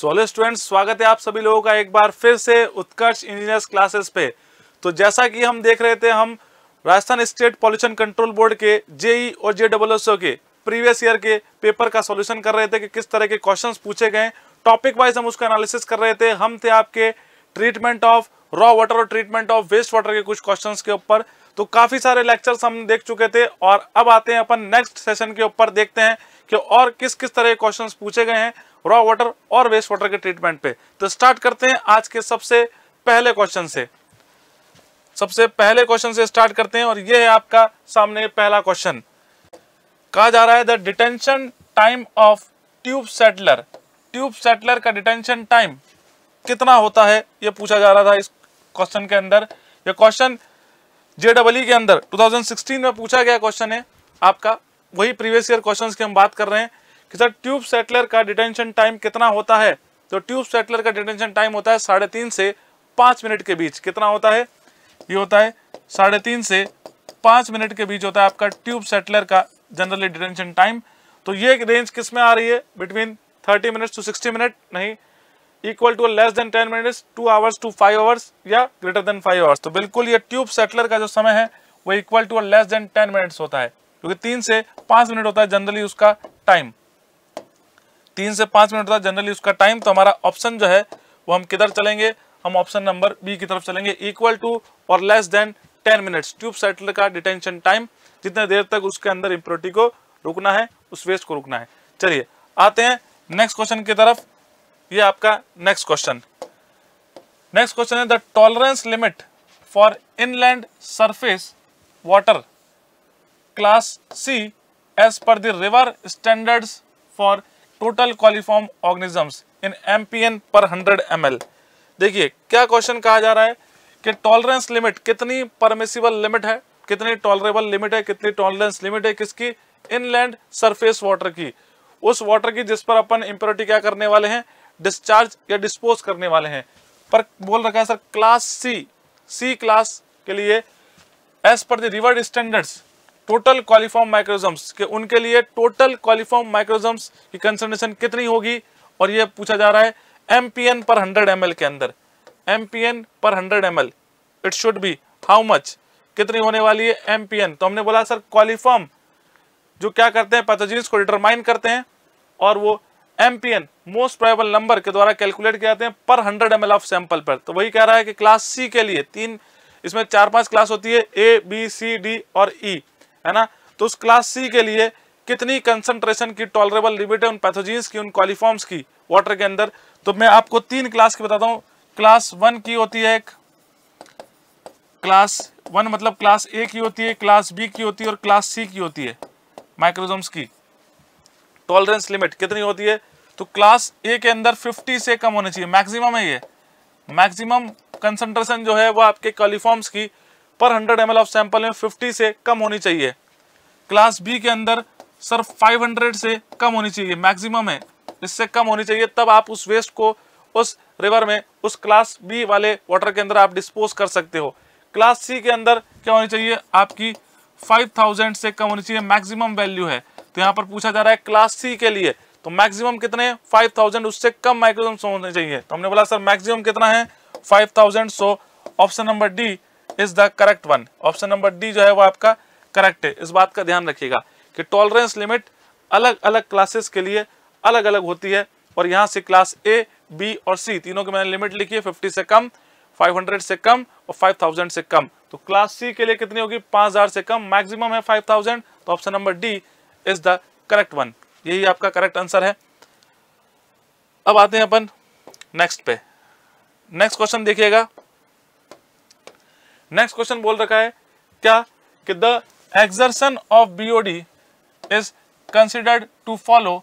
सोलह स्टूडेंट्स स्वागत है आप सभी लोगों का एक बार फिर से उत्कर्ष इंजीनियर्स क्लासेस पे तो जैसा कि हम देख रहे थे हम Rajasthan state pollution control board के जेई और जे के प्रीवियस ईयर के पेपर का सॉल्यूशन कर रहे थे कि किस तरह के क्वेश्चन पूछे गए टॉपिक वाइज हम उसका एनालिसिस कर रहे थे हम थे आपके ट्रीटमेंट ऑफ रॉ वाटर और ट्रीटमेंट ऑफ वेस्ट वाटर के कुछ क्वेश्चन के ऊपर तो काफी सारे लेक्चर्स हम देख चुके थे और अब आते हैं अपन नेक्स्ट सेशन के ऊपर देखते हैं कि और किस किस तरह के क्वेश्चन पूछे गए हैं रॉ वाटर और वेस्ट वाटर के ट्रीटमेंट पे तो स्टार्ट करते हैं आज के सबसे पहले क्वेश्चन से सबसे पहले क्वेश्चन से स्टार्ट करते हैं और ये है आपका सामने पहला क्वेश्चन कहा जा रहा है the detention time of tube settler tube settler का डिटेंशन टाइम कितना होता है यह पूछा जा रहा था इस क्वेश्चन के अंदर यह क्वेश्चन जे डबल के अंदर 2016 में पूछा गया क्वेश्चन है आपका वही प्रीवियस ईयर क्वेश्चंस की हम बात कर रहे हैं कि सर ट्यूब सेटलर का डिटेंशन टाइम कितना होता है तो ट्यूब सेटलर का डिटेंशन टाइम होता है साढ़े तीन से पाँच मिनट के बीच कितना होता है ये होता है साढ़े तीन से पाँच मिनट के बीच होता है आपका ट्यूब सेटलर का जनरली डिटेंशन टाइम तो ये रेंज किस में आ रही है between thirty minutes to sixty minute नहीं equal to less than ten minutes two hours to five hours या ग्रेटर देन फाइव आवर्स तो बिल्कुल ये ट्यूब सेटलर का जो समय है वो equal to less than ten minutes होता है क्योंकि तीन से पाँच मिनट होता है जनरली उसका टाइम तीन से पांच मिनट था जनरली उसका टाइम तो हमारा ऑप्शन जो है वो हम किधर चलेंगे हम ऑप्शन नंबर बी की तरफ चलेंगे इक्वल टू और less than ten minutes tube settle का डिटेंशन टाइम जितने देर तक उसके अंदर इम्प्योरिटी को रुकना है उस वेस्ट को रुकना है चलिए आते हैं नेक्स्ट क्वेश्चन की तरफ ये आपका नेक्स्ट क्वेश्चन नेक्स्ट क्वेश्चन है the tolerance limit for inland surface water class C as per the river standards for total coliform organisms in MPN per 100 ML देखिए क्या क्वेश्चन कहा जा रहा है कि टॉलरेंस लिमिट कितनी परमिसिबल लिमिट है कितनी टॉलरेबल लिमिट है कितनी टॉलरेंस लिमिट है किसकी इनलैंड सरफेस वाटर की उस वाटर की जिस पर अपन इम्प्योरिटी क्या करने वाले हैं डिस्चार्ज या डिस्पोज करने वाले हैं पर बोल रखा है sir class C C class के लिए as per the river standards total coliform microorganisms के उनके लिए टोटल क्वालिफॉर्म माइक्रोजम्स की कंसनट्रेशन कितनी होगी और ये पूछा जा रहा है M P N per hundred M L के अंदर M P N per hundred M L it should be how much कितनी होने वाली है एम पी एन तो हमने बोला सर क्वालिफॉर्म जो क्या करते हैं पैथोजीन को डिटरमाइन करते हैं और वो M P N most probable number के द्वारा कैलकुलेट किया जाते हैं per hundred M L of sample पर तो वही कह रहा है कि क्लास सी के लिए तीन इसमें चार पांच क्लास होती है ए बी सी डी और ई e. है ना तो उस क्लास सी के लिए कितनी कंसंट्रेशन की टॉलरेबल लिमिट है उन पैथोजीन्स की उन कॉलिफॉर्म्स की वाटर के अंदर तो मैं आपको तीन क्लास की बताता हूँ क्लास वन की होती है एक क्लास वन मतलब क्लास ए की होती है क्लास बी की होती है और क्लास सी की होती है माइक्रोजोम्स की टॉलरेंस लिमिट कितनी होती है तो क्लास ए के अंदर 50 से कम होनी चाहिए मैक्सिमम है ये मैक्सिमम कंसंट्रेशन जो है वो आपके कॉलीफॉर्म्स की पर 100 एम ऑफ सैंपल में 50 से कम होनी चाहिए क्लास बी के अंदर सर 500 से कम होनी चाहिए मैक्सिमम है इससे कम होनी चाहिए तब आप उस वेस्ट को उस रिवर में उस क्लास बी वाले वाटर के अंदर आप डिस्पोज कर सकते हो क्लास सी के अंदर क्या होनी चाहिए आपकी 5000 से कम होनी चाहिए मैक्सिमम वैल्यू है तो यहाँ पर पूछा जा रहा है क्लास सी के लिए तो मैक्सिमम कितने फाइव थाउजेंड उससे कम माइक्रोसम्स होने चाहिए तो हमने बोला सर मैक्सिमम कितना है thousand so option number D is the correct one option number D जो है वो आपका करेक्ट है इस बात का ध्यान रखिएगा कि टॉलरेंस लिमिट अलग अलग क्लासेस के लिए अलग अलग होती है और यहाँ से क्लास ए बी और सी तीनों की मैंने लिमिट लिखी है फिफ्टी से कम 500 से कम और 5000 से कम तो क्लास सी के लिए कितनी होगी 5000 से कम मैक्सिमम है 5000 तो option number D is the correct one यही आपका करेक्ट आंसर है अब आते हैं अपन नेक्स्ट पे नेक्स्ट क्वेश्चन देखिएगा नेक्स्ट क्वेश्चन बोल रखा है क्या कि the exertion of BOD is considered to follow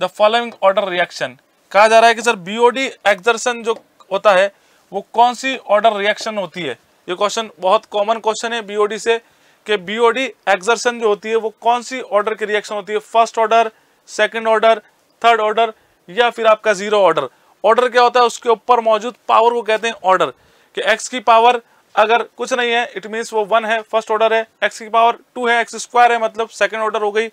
the following order reaction कहा जा रहा है कि सर बीओडी एक्सर्सन जो होता है वो कौन सी ऑर्डर रिएक्शन होती है ये क्वेश्चन बहुत कॉमन क्वेश्चन है बीओडी से कि बीओडी एक्सर्सन जो होती है वो कौन सी ऑर्डर की रिएक्शन होती है first order second order third order या फिर आपका जीरो ऑर्डर ऑर्डर क्या होता है उसके ऊपर मौजूद पावर को कहते हैं ऑर्डर कि एक्स की पावर अगर कुछ नहीं है इट मीन्स वो वन है फर्स्ट ऑर्डर है एक्स की पावर टू है एक्स स्क्वायर है मतलब सेकेंड ऑर्डर हो गई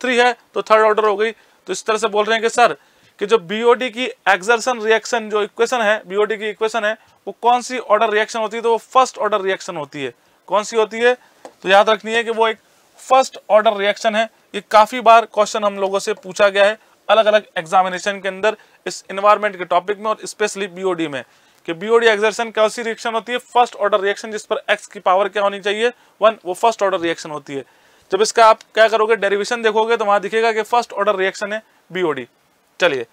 थ्री है तो थर्ड ऑर्डर हो गई तो इस तरह से बोल रहे हैं कि सर कि जो बीओडी की एक्सर्सन रिएक्शन जो इक्वेशन है बीओडी की इक्वेशन है वो कौन सी ऑर्डर रिएक्शन होती है तो वो फर्स्ट ऑर्डर रिएक्शन होती है कौन सी होती है तो याद रखनी है कि वो एक फर्स्ट ऑर्डर रिएक्शन है ये काफ़ी बार क्वेश्चन हम लोगों से पूछा गया है अलग अलग एग्जामिनेशन के अंदर इस इन्वायरमेंट के टॉपिक में और स्पेशली बीओडी में कि बीओडी एक्सर्शन कैसी रिएक्शन होती है फर्स्ट ऑर्डर रिएक्शन जिस पर एक्स की पावर क्या होनी चाहिए वन वो फर्स्ट ऑर्डर रिएक्शन होती है जब इसका आप क्या करोगे डेरिवेशन देखोगे तो वहां दिखेगा कि फर्स्ट ऑर्डर रिएक्शन है बीओडी चलिए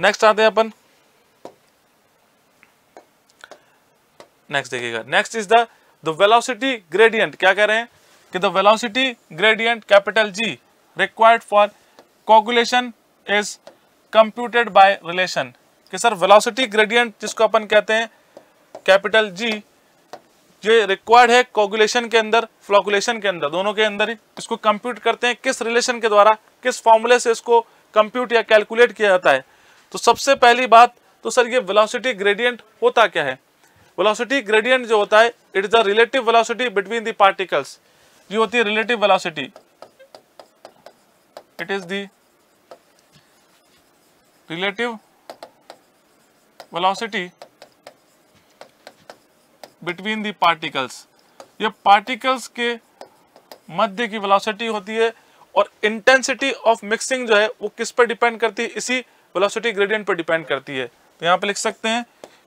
नेक्स्ट आते हैं अपन नेक्स्ट देखिएगा next is the velocity gradient क्या कह रहे हैं कि the velocity gradient capital G required for coagulation is computed by relation कि सर वेलोसिटी ग्रेडियंट जिसको अपन कहते हैं कैपिटल जी ये रिक्वायर्ड है कोगुलेशन के अंदर फ्लॉकुलेशन के अंदर दोनों के अंदर ही इसको कंप्यूट करते हैं किस रिलेशन के द्वारा किस फॉर्मूले से इसको कंप्यूट या कैलकुलेट किया जाता है तो सबसे पहली बात तो सर ये वेलोसिटी ग्रेडियंट होता क्या है वेलोसिटी ग्रेडियंट जो होता है it is the relative velocity between the particles ये होती है relative velocity it is the relative velocity between the particles ये particles के मध्य की velocity होती है और intensity of mixing जो है वो किस पर depend करती है इसी velocity gradient पर depend करती है तो यहाँ पे लिख सकते हैं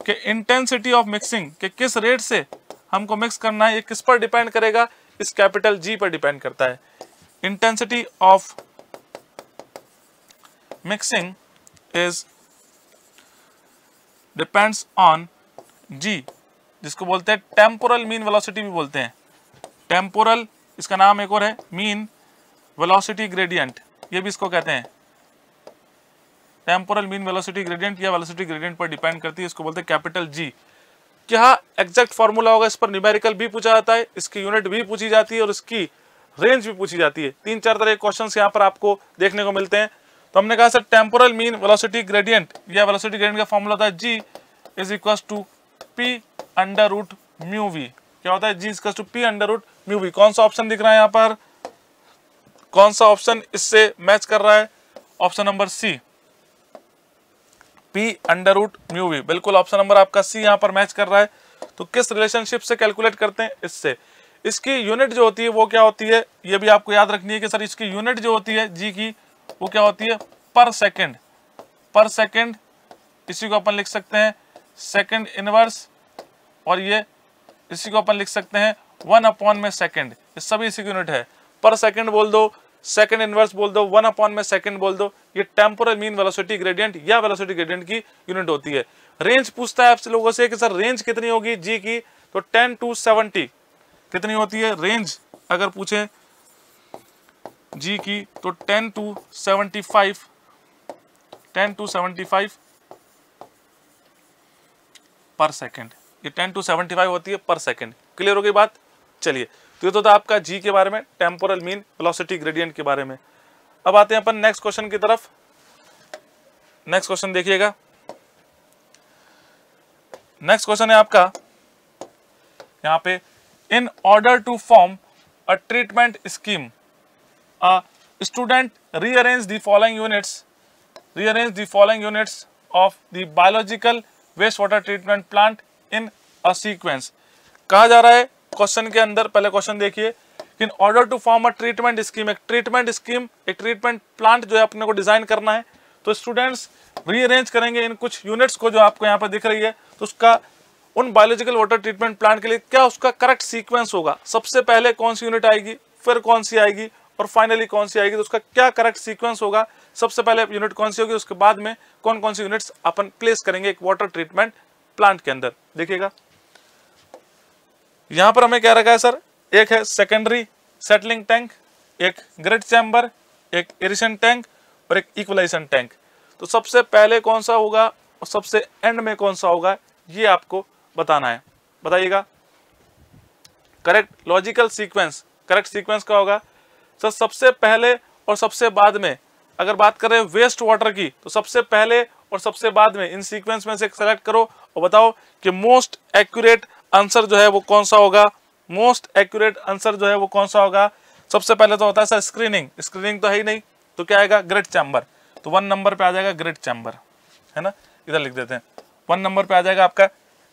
कि intensity of mixing के किस rate से हमको mix करना है ये किस पर depend करेगा इस capital G पर depend करता है intensity of mixing is depends on G जिसको बोलते हैं टेम्पोरल मीन वेलोसिटी भी बोलते हैं टेम्पोरल इसका नाम एक और है मीन वेलोसिटी ग्रेडियंट ये भी इसको कहते हैं टेम्पोरल मीन वेलोसिटी ग्रेडियंट या वेलोसिटी ग्रेडियंट पर डिपेंड करती है इसको बोलते हैं कैपिटल जी क्या एग्जैक्ट फॉर्मूला होगा इस पर न्यूमेरिकल भी पूछा जाता है इसकी यूनिट भी पूछी जाती है और इसकी रेंज भी पूछी जाती है तीन चार तरह के क्वेश्चन यहाँ पर आपको देखने को मिलते हैं तो हमने कहा sir temporal mean velocity gradient या वेलोसिटी ग्रेडियंट का फॉर्मूला होता है G is equal to P under root mu V क्या होता है G is to P under root mu V कौन सा ऑप्शन दिख रहा है यहाँ पर कौन सा ऑप्शन इससे मैच कर रहा है option number C P under root mu V बिल्कुल ऑप्शन नंबर आपका सी यहाँ पर मैच कर रहा है तो किस रिलेशनशिप से कैलकुलेट करते हैं इससे इसकी यूनिट जो होती है वो क्या होती है ये भी आपको याद रखनी है कि सर इसकी यूनिट जो होती है जी की वो क्या होती है पर सेकेंड पर सेकेंड इसी को अपन लिख सकते हैं सेकेंड इनवर्स और ये इसी को अपन लिख सकते हैं वन अपॉन में सेकेंड ये सभी इसी की यूनिट है पर सेकेंड बोल दो सेकेंड इनवर्स बोल दो वन अपॉन में सेकेंड बोल दो ये टेम्पोरल मीन वेलोसिटी ग्रेडियंट या वेलोसिटी ग्रेडियंट की यूनिट होती है रेंज पूछता है आपसे लोगों से कि सर रेंज कितनी होगी जी की तो टेन टू सेवेंटी कितनी होती है रेंज अगर पूछें जी की तो ten to seventy five ten to seventy five per second ये टेन टू सेवेंटी फाइव होती है पर सेकेंड क्लियर हो गई बात चलिए तो ये तो था आपका जी के बारे में टेम्पोरल मीन वेलोसिटी ग्रेडियंट के बारे में अब आते हैं अपन नेक्स्ट क्वेश्चन की तरफ नेक्स्ट क्वेश्चन देखिएगा नेक्स्ट क्वेश्चन है आपका यहां पे in order to form a treatment scheme a student rearrange the following units rearrange the following units of the biological wastewater treatment plant in a sequence kaha ja raha hai question ke andar pehle question dekhiye in order to form a treatment scheme एक treatment scheme एक treatment plant jo hai apne ko design karna hai to students rearrange करेंगे इन कुछ units को जो आपको यहाँ पर दिख रही है तो उसका उन बायोलॉजिकल वाटर ट्रीटमेंट प्लांट के लिए क्या उसका करेक्ट सीक्वेंस होगा सबसे पहले कौन सी यूनिट आएगी फिर कौन सी आएगी और फाइनली कौन सी आएगी तो उसका क्या करेक्ट सीक्वेंस होगा सबसे पहले यूनिट कौन सी होगी उसके बाद में कौन कौन सी यूनिट्स अपन प्लेस करेंगे एक वाटर ट्रीटमेंट प्लांट के अंदर देखिएगा यहां पर हमें क्या रखा है सर एक है सेकेंडरी सेटलिंग टैंक एक ग्रेड चैम्बर एक एरिशन टैंक और एक इक्वलाइजन टैंक तो सबसे पहले कौन सा होगा और सबसे एंड में कौन सा होगा ये आपको बताना है बताइएगा correct logical sequence correct sequence क्या होगा सर सबसे पहले और सबसे बाद में अगर बात करें वेस्ट वाटर की तो सबसे पहले और सबसे बाद में इन सीक्वेंस में से सेलेक्ट करो और बताओ कि मोस्ट एक्यूरेट आंसर जो है वो कौन सा होगा मोस्ट एक्यूरेट आंसर जो है वो कौन सा होगा सबसे पहले तो होता है सर स्क्रीनिंग स्क्रीनिंग तो है ही नहीं तो क्या आएगा ग्रेट चैम्बर तो वन नंबर पे आ जाएगा ग्रेट चैम्बर है ना इधर लिख देते हैं वन नंबर पे आ जाएगा आपका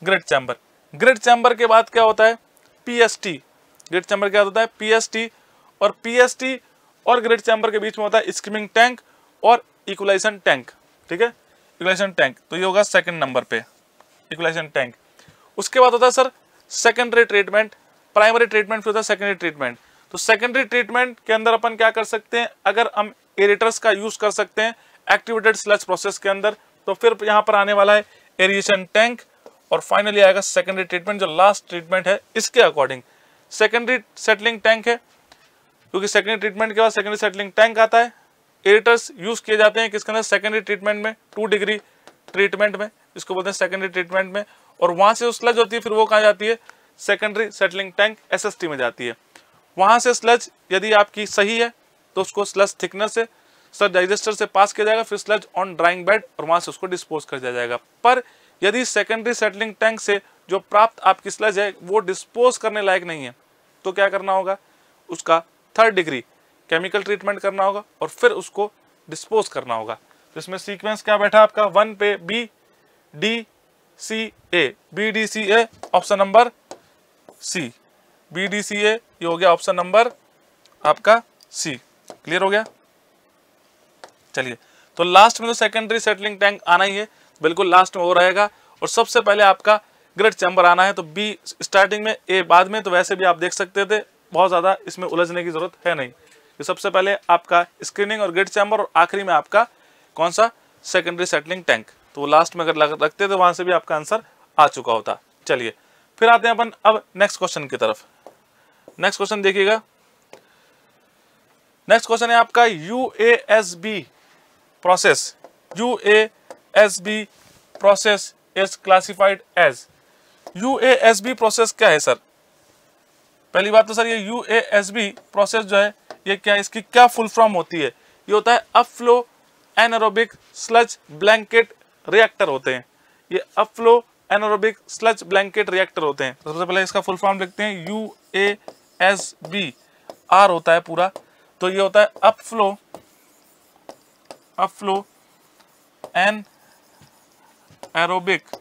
ग्रेट चैम्बर ग्रेट चैम्बर के बाद क्या होता है टी ग्रेट चैम्बर क्या होता है टी और पीएसटी और ग्रेट चैम्बर के बीच में होता है स्क्रीमिंग टैंक और इक्वलाइजन टैंक ठीक है इक्वलाइजन टैंक तो ये होगा सेकंड नंबर पे इक्वलाइजन टैंक उसके बाद होता है sir secondary treatment primary treatment फिर होता है सेकेंडरी ट्रीटमेंट तो सेकेंडरी ट्रीटमेंट के अंदर अपन क्या कर सकते हैं अगर हम एरेटर्स का यूज कर सकते हैं एक्टिवेटेड स्लच प्रोसेस के अंदर तो फिर यहाँ पर आने वाला है एरिएशन टैंक और फाइनली आएगा सेकेंडरी ट्रीटमेंट जो लास्ट ट्रीटमेंट है इसके अकॉर्डिंग सेकेंडरी सेटलिंग टैंक है क्योंकि सेकेंडरी ट्रीटमेंट के बाद सेकेंडरी सेटलिंग टैंक आता है एडिटर्स यूज किए जाते हैं किसके अंदर सेकेंडरी ट्रीटमेंट में टू डिग्री ट्रीटमेंट में इसको बोलते हैं सेकेंडरी ट्रीटमेंट में और वहां से स्लज होती है फिर वो कहाँ जाती है सेकेंडरी सेटलिंग टैंक एस में जाती है वहां से स्लज यदि आपकी सही है तो उसको स्लज थिकनर से सर डाइजेस्टर से पास किया जाएगा फिर स्लज ऑन ड्राइंग बेड और वहां से उसको डिस्पोज कर दिया जाएगा पर यदि सेकेंडरी सेटलिंग टैंक से जो प्राप्त आपकी स्लज है वो डिस्पोज करने लायक नहीं है तो क्या करना होगा उसका थर्ड डिग्री केमिकल ट्रीटमेंट करना होगा और फिर उसको डिस्पोज करना होगा तो इसमें सीक्वेंस क्या बैठा आपका वन पे B D C A B D C A option number C B D C A ये हो गया ऑप्शन नंबर आपका सी क्लियर हो गया चलिए तो लास्ट में तो सेकेंडरी सेटलिंग टैंक आना ही है बिल्कुल लास्ट में वो रहेगा और सबसे पहले आपका ग्रेट चैम्बर आना है तो बी स्टार्टिंग में ए बाद में तो वैसे भी आप देख सकते थे बहुत ज़्यादा इसमें उलझने की ज़रूरत है नहीं ये तो सबसे पहले आपका स्क्रीनिंग और गेट चैम्बर और आखिरी में आपका कौन सा सेकेंडरी सेटलिंग टैंक तो लास्ट में अगर रखते तो वहाँ से भी आपका आंसर आ चुका होता चलिए फिर आते हैं अपन अब नेक्स्ट क्वेश्चन की तरफ नेक्स्ट क्वेश्चन देखिएगा नेक्स्ट क्वेश्चन है आपका U process U process is classified as U process क्या है सर पहली बात तो सर ये U A S B process जो है ये क्या इसकी क्या फुल फॉर्म होती है ये होता है upflow anaerobic sludge blanket reactor होते हैं ये upflow anaerobic sludge blanket reactor होते हैं सबसे पहले इसका फुल फॉर्म लिखते हैं U A S B R होता है पूरा तो ये होता है upflow upflow anaerobic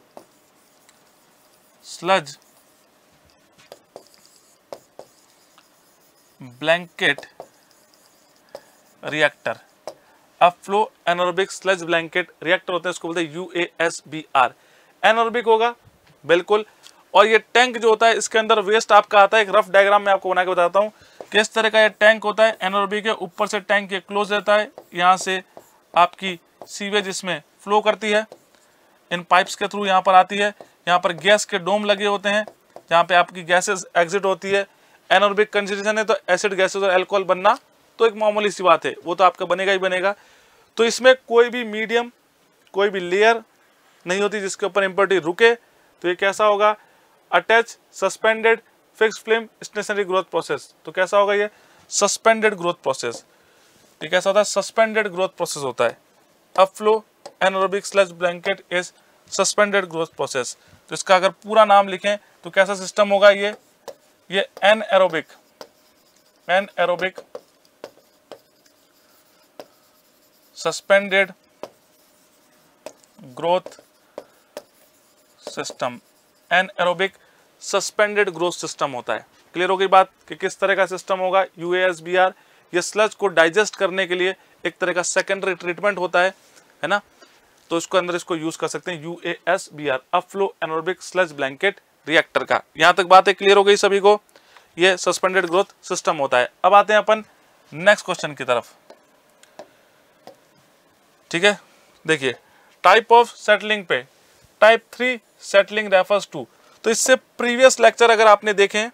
sludge blanket reactor upflow anaerobic sludge blanket reactor होते हैं उसको बोलते हैं U A S B R anaerobic होगा बिल्कुल और ये टैंक जो होता है इसके अंदर वेस्ट आपका आता है एक रफ डायग्राम में आपको बना के बताता हूँ किस तरह का ये टैंक होता है एनोरबिक के ऊपर से टैंक ये क्लोज रहता है यहाँ से आपकी सीवेज इसमें फ्लो करती है इन पाइप्स के थ्रू यहाँ पर आती है यहाँ पर गैस के डोम लगे होते हैं जहाँ पे आपकी गैसेस एग्जिट होती है एनोरबिक कंसिडेशन है तो एसिड गैसेज और एल्कोहल बनना तो एक मामूली सी बात है वो तो आपका बनेगा ही बनेगा तो इसमें कोई भी मीडियम कोई भी लेयर नहीं होती जिसके ऊपर इम्पर्टी रुके तो ये कैसा होगा attach suspended fix film stationary growth process तो कैसा होगा ये सस्पेंडेड ग्रोथ प्रोसेस ये कैसा होता है सस्पेंडेड ग्रोथ प्रोसेस होता है up flow sludge blanket is suspended growth process तो इसका अगर पूरा नाम लिखें तो कैसा सिस्टम होगा ये ये anaerobic anaerobic suspended growth system anaerobic suspended growth system होता है क्लियर हो गई बात कि किस तरह का सिस्टम होगा यूएसबीआर बी आर ये स्लज को डाइजेस्ट करने के लिए एक तरह का सेकेंडरी ट्रीटमेंट होता है है ना तो इसको अंदर इसको यूज कर सकते हैं U A S B R upflow anaerobic sludge blanket reactor का यहां तक बातें क्लियर हो गई सभी को ये सस्पेंडेड ग्रोथ सिस्टम होता है अब आते हैं अपन नेक्स्ट क्वेश्चन की तरफ ठीक है देखिए टाइप ऑफ सेटलिंग पे type three settling refers to तो इससे प्रीवियस लेक्चर अगर आपने देखे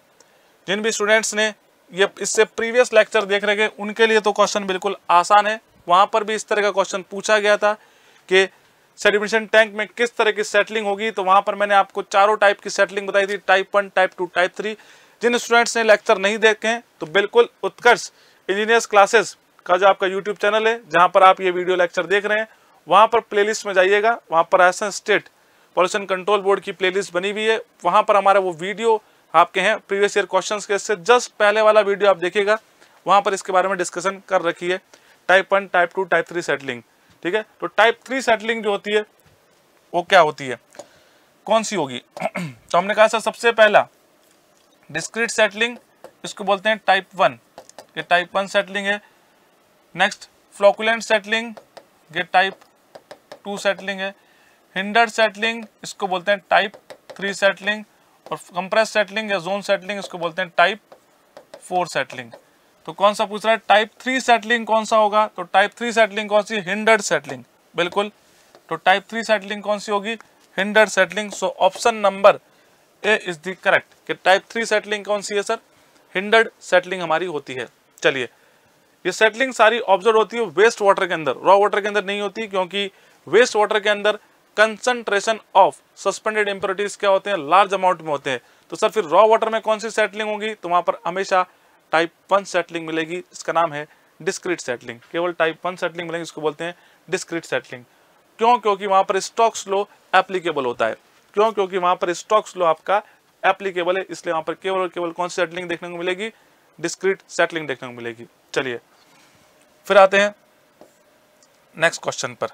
जिन भी स्टूडेंट्स ने ये इससे प्रीवियस लेक्चर देख रखे उनके लिए तो क्वेश्चन बिल्कुल आसान है वहां पर भी इस तरह का क्वेश्चन पूछा गया था कि सेडिमेशन टैंक में किस तरह की सेटलिंग होगी तो वहाँ पर मैंने आपको चारों टाइप की सेटलिंग बताई थी type one type two type three जिन स्टूडेंट्स ने लेक्चर नहीं देखे हैं तो बिल्कुल उत्कर्ष इंजीनियर्स क्लासेस का जो आपका यूट्यूब चैनल है जहाँ पर आप ये वीडियो लेक्चर देख रहे हैं वहाँ पर प्ले में जाइएगा वहाँ पर Rajasthan state pollution control board की प्ले बनी हुई है वहाँ पर हमारा वो वीडियो आपके हैं प्रीवियस ईयर क्वेश्चन के इससे जस्ट पहले वाला वीडियो आप देखिएगा वहाँ पर इसके बारे में डिस्कशन कर रखी है type one type two type three settling ठीक है तो टाइप थ्री सेटलिंग जो होती है वो क्या होती है कौन सी होगी तो हमने कहा सर सबसे पहला डिस्क्रीट सेटलिंग इसको बोलते हैं टाइप वन ये टाइप वन सेटलिंग है नेक्स्ट फ्लोकुलेंट सेटलिंग ये टाइप टू सेटलिंग है हिंडर सेटलिंग इसको बोलते हैं टाइप थ्री सेटलिंग और कंप्रेस सेटलिंग या जोन सेटलिंग इसको बोलते हैं टाइप फोर सेटलिंग तो कौन सा पूछ रहा है टाइप थ्री सेटलिंग कौन सा होगा तो टाइप थ्री सेटलिंग कौन सी हिंडर सेटलिंग बिल्कुल तो टाइप थ्री सेटलिंग कौन सी होगी hinder settling so option number A is the correct कि टाइप थ्री सेटलिंग कौन सी है सर हिंडर्ड सेटलिंग हमारी होती है चलिए ये सेटलिंग सारी ऑब्जर्व होती है वेस्ट वाटर के अंदर रॉ वाटर के अंदर नहीं होती क्योंकि वेस्ट वाटर के अंदर कंसंट्रेशन ऑफ सस्पेंडेड इंप्योरिटीज क्या होते हैं लार्ज अमाउंट में होते हैं तो सर फिर रॉ वाटर में कौन सी सेटलिंग होगी तो वहां पर हमेशा टाइप वन सेटलिंग मिलेगी इसका नाम है डिस्क्रीट सेटलिंग केवल टाइप वन सेटलिंग मिलेगी इसको बोलते हैं डिस्क्रीट सेटलिंग क्यों क्योंकि वहाँ पर स्टॉक्स लो एप्लीकेबल होता है क्यों क्योंकि वहाँ पर स्टॉक्स लो आपका एप्लीकेबल है इसलिए वहाँ पर केवल और केवल कौन सी सेटलिंग देखने को मिलेगी डिस्क्रीट सेटलिंग देखने को मिलेगी चलिए फिर आते हैं नेक्स्ट क्वेश्चन पर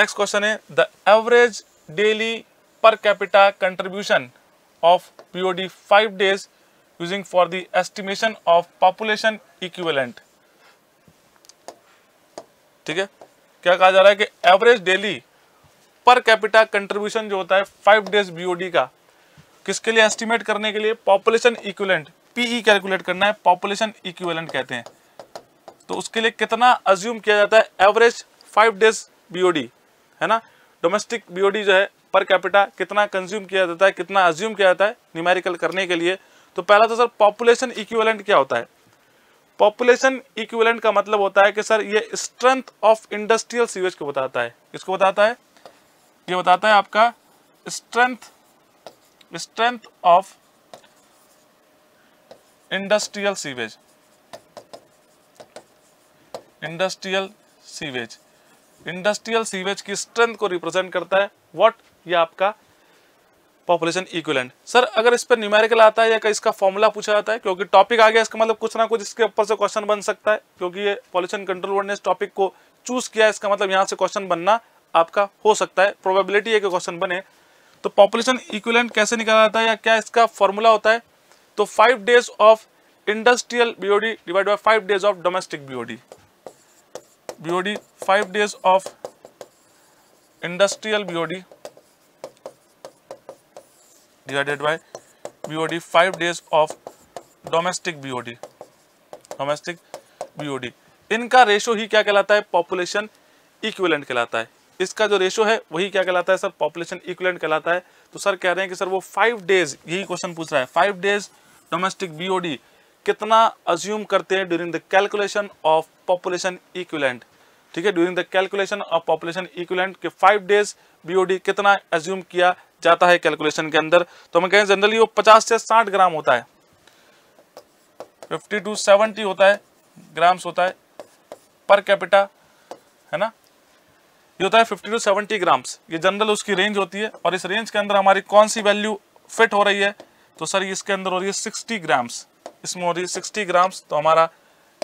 नेक्स्ट क्वेश्चन है the average daily per capita contribution of BOD five days using for the estimation of population equivalent ठीक है क्या कहा जा रहा है कि average daily per capita contribution जो होता है फाइव डेज बीओडी का किसके लिए एस्टिमेट करने के लिए पॉपुलेशन इक्विवेलेंट पीई कैलकुलेट करना है पॉपुलेशन इक्विवेलेंट कहते हैं तो उसके लिए कितना अज्यूम किया जाता है एवरेज फाइव डेज बीओडी है ना डोमेस्टिक बीओडी जो है पर कैपिटा कितना कंज्यूम किया जाता है कितना अज्यूम किया जाता है न्यूमेरिकल करने के लिए तो पहला तो सर पॉपुलेशन इक्विवेलेंट क्या होता है पॉपुलेशन इक्विवेलेंट का मतलब होता है कि सर ये स्ट्रेंथ ऑफ इंडस्ट्रियल सीवेज को बताता है किसको बताता है ये बताता है आपका strength strength of industrial sewage industrial sewage industrial sewage की स्ट्रेंथ को रिप्रेजेंट करता है व्हाट ये आपका पॉपुलेशन इक्विलेंट सर अगर इस पर न्यूमेरिकल आता है या इसका फॉर्मूला पूछा जाता है क्योंकि टॉपिक आ गया इसका मतलब कुछ ना कुछ इसके ऊपर से क्वेश्चन बन सकता है क्योंकि ये पॉल्यूशन कंट्रोल बोर्ड ने इस टॉपिक को चूज किया इसका मतलब यहाँ से क्वेश्चन बनना आपका हो सकता है प्रोबेबिलिटी है कि क्वेश्चन बने तो पॉपुलेशन इक्विलेंट कैसे निकाला जाता है या क्या इसका फॉर्मूला होता है तो five days of industrial BOD divide by five days of domestic BOD BOD five days of industrial BOD divided by BOD 5 days of domestic BOD domestic BOD इनका रेशो ही क्या कहलाता है पॉपुलेशन इक्विवेलेंट कहलाता है इसका जो रेशो है वही क्या कहलाता है सर पॉपुलेशन इक्विवेलेंट कहलाता है तो सर कह रहे हैं कि सर वो फाइव डेज यही क्वेश्चन पूछ रहा है फाइव डेज डोमेस्टिक बीओडी कितना अज्यूम करते हैं during the calculation of population equivalent ठीक है during the calculation of population equivalent के फाइव डेज बीओडी कितना अज्यूम किया जाता है कैलकुलेशन के अंदर तो हमें कहें जनरली वो पचास से साठ ग्राम होता है फिफ्टी टू सेवेंटी होता है ग्राम्स होता है पर कैपिटा है ना ये होता है फिफ्टी टू सेवेंटी ग्राम्स ये जनरल उसकी रेंज होती है और इस रेंज के अंदर हमारी कौन सी वैल्यू फिट हो रही है तो सर इसके अंदर हो रही है सिक्सटी ग्राम्स इसमें हो रही है सिक्सटी ग्राम्स तो हमारा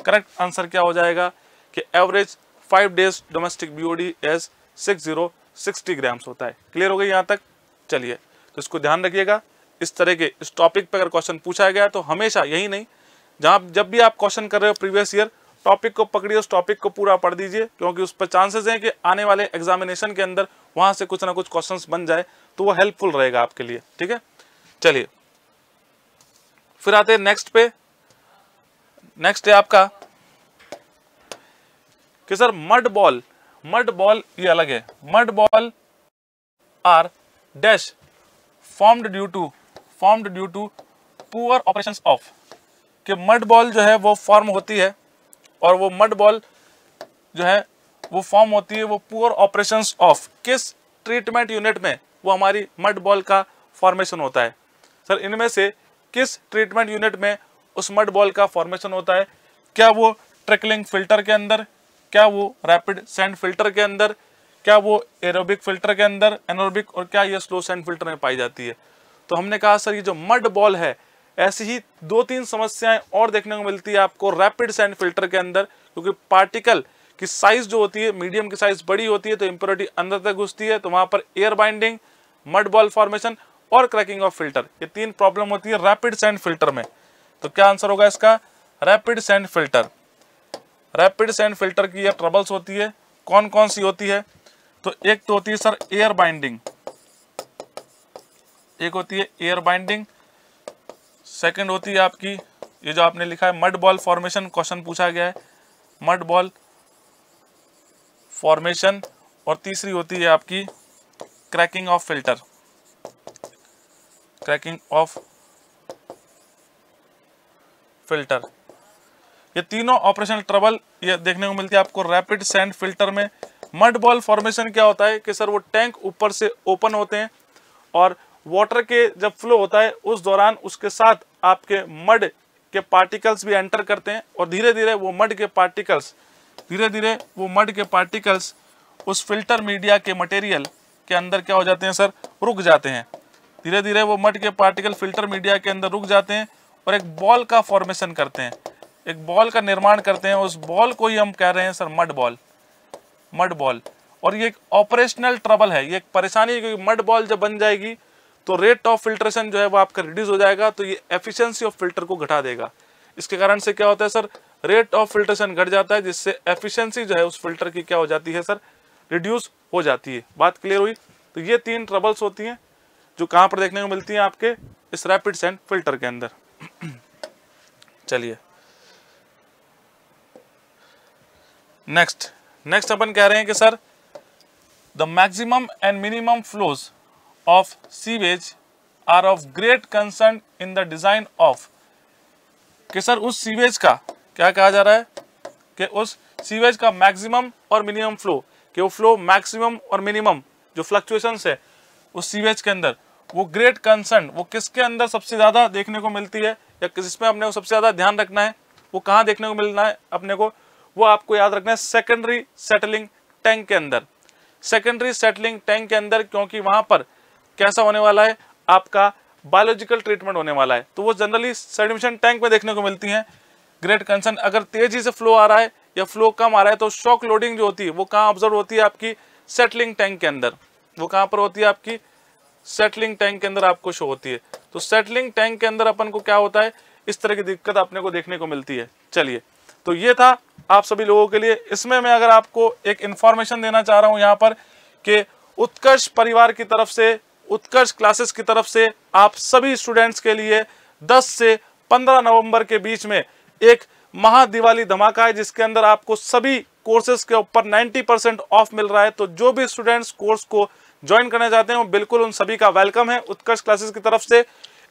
करेक्ट आंसर क्या हो जाएगा कि average five days domestic B as six zero sixty grams होता है क्लियर हो गई यहाँ तक चलिए तो इसको ध्यान रखिएगा इस तरह के इस टॉपिक पर अगर क्वेश्चन पूछा गया तो हमेशा यही नहीं जहाँ जब भी आप क्वेश्चन कर रहे हो प्रीवियस ईयर टॉपिक को पकड़िए उस टॉपिक को पूरा पढ़ दीजिए क्योंकि उस पर चांसेस हैं कि आने वाले एग्जामिनेशन के अंदर वहाँ से कुछ ना कुछ क्वेश्चन बन जाए तो वो हेल्पफुल रहेगा आपके लिए ठीक है चलिए फिर आते हैं नेक्स्ट पे नेक्स्ट है आपका कि sir mud ball mud ball ये अलग है mud ball are dash formed due to formed due to poor operations of कि मड बॉल जो है वो फॉर्म होती है और वो मड बॉल जो है वो फॉर्म होती है वो पुअर ऑपरेशंस ऑफ किस ट्रीटमेंट यूनिट में वो हमारी मड बॉल का फॉर्मेशन होता है सर इनमें से किस ट्रीटमेंट यूनिट में उस मड बॉल का फॉर्मेशन होता है क्या वो ट्रिकलिंग फिल्टर के अंदर क्या वो रैपिड सैंड फिल्टर के अंदर क्या वो एरोबिक फिल्टर के अंदर एनोरबिक और क्या ये स्लो सैंड फिल्टर में पाई जाती है तो हमने कहा सर ये जो मड बॉल है ऐसी ही दो तीन समस्याएं और देखने को मिलती है आपको रैपिड सैंड फिल्टर के अंदर क्योंकि पार्टिकल की साइज जो होती है मीडियम की साइज बड़ी होती है तो इम्प्योरिटी अंदर तक घुसती है तो वहाँ पर air binding mud ball formation और क्रैकिंग ऑफ फिल्टर ये तीन प्रॉब्लम होती है रैपिड सैंड फिल्टर में तो क्या आंसर होगा इसका rapid sand filter rapid sand filter की यह ट्रबल्स होती है कौन कौन सी होती है तो एक तो होती है सर एयर बाइंडिंग एक होती है एयर बाइंडिंग सेकंड होती है आपकी ये जो आपने लिखा है मड बॉल फॉर्मेशन क्वेश्चन पूछा गया है मड बॉल फॉर्मेशन और तीसरी होती है आपकी cracking of filter cracking of filter ये तीनों ऑपरेशन ट्रबल ये देखने को मिलती है आपको रैपिड सैंड फिल्टर में मड बॉल फॉर्मेशन क्या होता है कि सर वो टैंक ऊपर से ओपन होते हैं और वाटर के जब फ्लो होता है उस दौरान उसके साथ आपके मड के पार्टिकल्स भी एंटर करते हैं और धीरे धीरे वो मड के पार्टिकल्स धीरे धीरे वो मड के पार्टिकल्स उस फिल्टर मीडिया के मटेरियल के अंदर क्या हो जाते हैं सर रुक जाते हैं धीरे धीरे वो मड के पार्टिकल फिल्टर मीडिया के अंदर रुक जाते हैं और एक बॉल का फॉर्मेशन करते हैं एक बॉल का निर्माण करते हैं उस बॉल को ही हम कह रहे हैं sir mud ball mud ball और ये एक ऑपरेशनल ट्रबल है ये एक परेशानी है क्योंकि मड बॉल जब बन जाएगी तो रेट ऑफ फिल्ट्रेशन जो है वो आपका रिड्यूस हो जाएगा तो ये एफिशिएंसी ऑफ फिल्टर को घटा देगा इसके कारण से क्या होता है सर रेट ऑफ फिल्ट्रेशन घट जाता है जिससे एफिशिएंसी जो है उस फिल्टर की क्या हो जाती है सर रिड्यूस हो जाती है बात क्लियर हुई तो ये तीन ट्रबल्स होती हैं जो कहाँ पर देखने को मिलती हैं आपके इस रैपिड सेंड फिल्टर के अंदर चलिए नेक्स्ट नेक्स्ट अपन कह रहे हैं कि sir the maximum and minimum flows of sewage are of great concern in the design of कि सर उस सीवेज का क्या कहा जा रहा है कि उस सीवेज का मैक्सिमम और मिनिमम फ्लो कि वो फ्लो मैक्सिमम और मिनिमम जो फ्लक्चुएशन है उस सीवेज के अंदर वो ग्रेट कंसर्न वो किसके अंदर सबसे ज़्यादा देखने को मिलती है या किस अपने को सबसे ज़्यादा ध्यान रखना है वो कहाँ देखने को मिलना है अपने को वो आपको याद रखना है सेकेंडरी सेटलिंग टैंक के अंदर सेकेंडरी सेटलिंग टैंक के अंदर क्योंकि वहां पर कैसा होने वाला है आपका बायोलॉजिकल ट्रीटमेंट होने वाला है तो वो जनरली सेडमिशन टैंक में देखने को मिलती हैं ग्रेट कंसर्न अगर तेजी से फ्लो आ रहा है या फ्लो कम आ रहा है तो शॉक लोडिंग जो होती है वो कहाँ ऑब्जर्व होती है आपकी सेटलिंग टैंक के अंदर वो कहाँ पर होती है आपकी सेटलिंग टैंक के अंदर आपको शो होती है तो सेटलिंग टैंक के अंदर अपन को क्या होता है इस तरह की दिक्कत अपने को देखने को मिलती है चलिए तो ये था आप सभी लोगों के लिए इसमें मैं अगर आपको एक इंफॉर्मेशन देना चाह रहा हूं यहाँ पर कि उत्कर्ष परिवार की तरफ से उत्कर्ष क्लासेस की तरफ से आप सभी स्टूडेंट्स के लिए 10 से 15 नवंबर के बीच में एक महादिवाली धमाका है जिसके अंदर आपको सभी कोर्सेज के ऊपर 90 परसेंट ऑफ मिल रहा है तो जो भी स्टूडेंट्स कोर्स को ज्वाइन करने जाते हैं बिल्कुल उन सभी का वेलकम है उत्कर्ष क्लासेस की तरफ से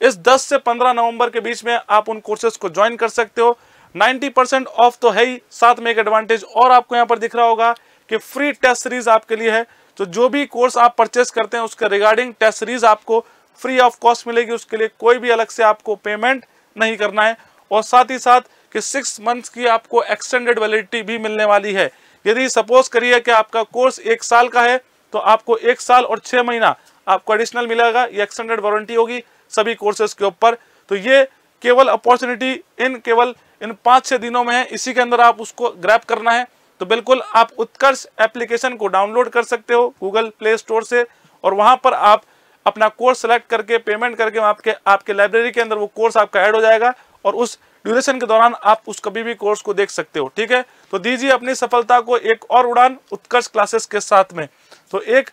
इस 10 से 15 नवंबर के बीच में आप उन कोर्सेज को ज्वाइन कर सकते हो 90 परसेंट ऑफ तो है ही साथ में एक एडवांटेज और आपको यहाँ पर दिख रहा होगा कि फ्री टेस्ट सीरीज आपके लिए है तो जो भी कोर्स आप परचेस करते हैं उसके रिगार्डिंग टेस्ट सीरीज आपको फ्री ऑफ कॉस्ट मिलेगी उसके लिए कोई भी अलग से आपको पेमेंट नहीं करना है और साथ ही साथ कि सिक्स मंथ्स की आपको एक्सटेंडेड वैलिडिटी भी मिलने वाली है यदि सपोज करिए कि आपका कोर्स एक साल का है तो आपको एक साल और छः महीना आपको एडिशनल मिलेगा ये एक्सटेंडेड वारंटी होगी सभी कोर्सेज के ऊपर तो ये केवल अपॉर्चुनिटी इन केवल इन पाँच छः दिनों में है इसी के अंदर आप उसको ग्रैप करना है तो बिल्कुल आप उत्कर्ष एप्लीकेशन को डाउनलोड कर सकते हो गूगल प्ले स्टोर से और वहाँ पर आप अपना कोर्स सेलेक्ट करके पेमेंट करके आपके आपके लाइब्रेरी के अंदर वो कोर्स आपका ऐड हो जाएगा और उस ड्यूरेशन के दौरान आप उस कभी भी कोर्स को देख सकते हो ठीक है तो दीजिए अपनी सफलता को एक और उड़ान उत्कर्ष क्लासेस के साथ में तो एक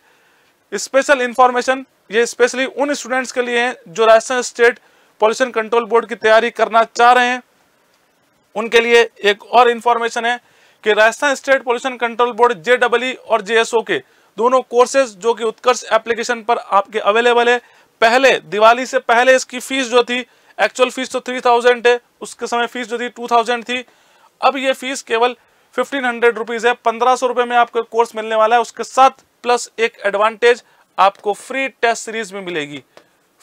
स्पेशल इन्फॉर्मेशन ये स्पेशली उन स्टूडेंट्स के लिए है जो Rajasthan state pollution control board की तैयारी करना चाह रहे हैं उनके लिए एक और इंफॉर्मेशन है कि Rajasthan state pollution control board J और जे के दोनों कोर्सेज जो कि उत्कर्ष एप्लीकेशन पर आपके अवेलेबल है पहले दिवाली से पहले इसकी फीस जो थी एक्चुअल फीस तो थ्री थाउजेंड है उसके समय फीस जो थी टू थाउजेंड थी अब ये फीस केवल फिफ्टीन हंड्रेड रुपीज़ है पंद्रह सौ रुपए में आपको कोर्स मिलने वाला है उसके साथ प्लस एक एडवांटेज आपको फ्री टेस्ट सीरीज में मिलेगी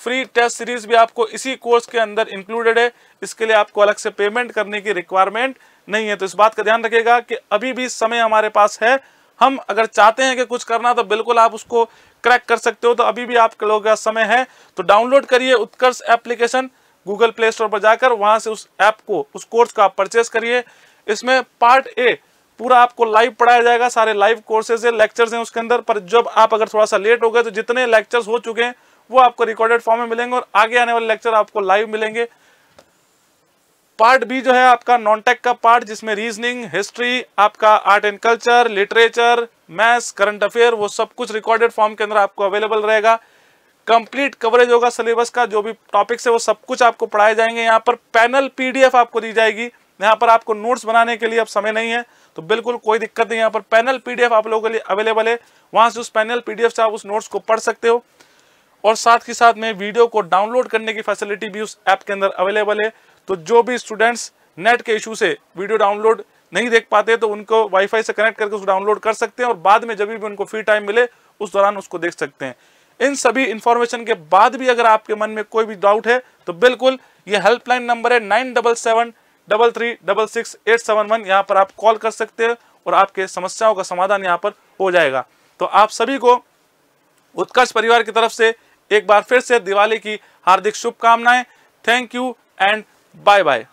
फ्री टेस्ट सीरीज भी आपको इसी कोर्स के अंदर इंक्लूडेड है इसके लिए आपको अलग से पेमेंट करने की रिक्वायरमेंट नहीं है तो इस बात का ध्यान रखिएगा कि अभी भी समय हमारे पास है हम अगर चाहते हैं कि कुछ करना तो बिल्कुल आप उसको क्रैक कर सकते हो तो अभी भी आपके लोगों का समय है तो डाउनलोड करिए Utkarsh application Google Play Store पर जाकर वहां से उस ऐप को उस कोर्स को आप परचेस करिए इसमें पार्ट ए पूरा आपको लाइव पढ़ाया जाएगा सारे लाइव कोर्सेज है लेक्चर्स हैं उसके अंदर पर जब आप अगर थोड़ा सा लेट हो गए तो जितने लेक्चर्स हो चुके हैं वो आपको रिकॉर्डेड फॉर्म में मिलेंगे और आगे आने वाले लेक्चर आपको लाइव मिलेंगे पार्ट बी जो है आपका नॉन टेक का पार्ट जिसमें रीजनिंग हिस्ट्री आपका art and culture literature maths current affair वो सब कुछ रिकॉर्डेड फॉर्म के अंदर आपको अवेलेबल रहेगा कंप्लीट कवरेज होगा सिलेबस का जो भी टॉपिक्स है वो सब कुछ आपको पढ़ाए जाएंगे यहाँ पर पैनल पीडीएफ आपको दी जाएगी यहाँ पर आपको नोट्स बनाने के लिए अब समय नहीं है तो बिल्कुल कोई दिक्कत नहीं यहाँ पर पैनल पीडीएफ आप लोगों के लिए अवेलेबल है वहां से उस पैनल पीडीएफ से आप उस नोट्स को पढ़ सकते हो और साथ ही साथ में वीडियो को डाउनलोड करने की फैसिलिटी भी उस ऐप के अंदर अवेलेबल है तो जो भी स्टूडेंट्स नेट के इशू से वीडियो डाउनलोड नहीं देख पाते तो उनको वाईफाई से कनेक्ट करके उसको डाउनलोड कर सकते हैं और बाद में जब भी उनको फ्री टाइम मिले उस दौरान उसको देख सकते हैं इन सभी इंफॉर्मेशन के बाद भी अगर आपके मन में कोई भी डाउट है तो बिल्कुल ये हेल्पलाइन नंबर है nine double seven double three double six eight seven one यहाँ पर आप कॉल कर सकते हैं और आपके समस्याओं का समाधान यहाँ पर हो जाएगा तो आप सभी को उत्कर्ष परिवार की तरफ से एक बार फिर से दिवाली की हार्दिक शुभकामनाएं thank you and bye bye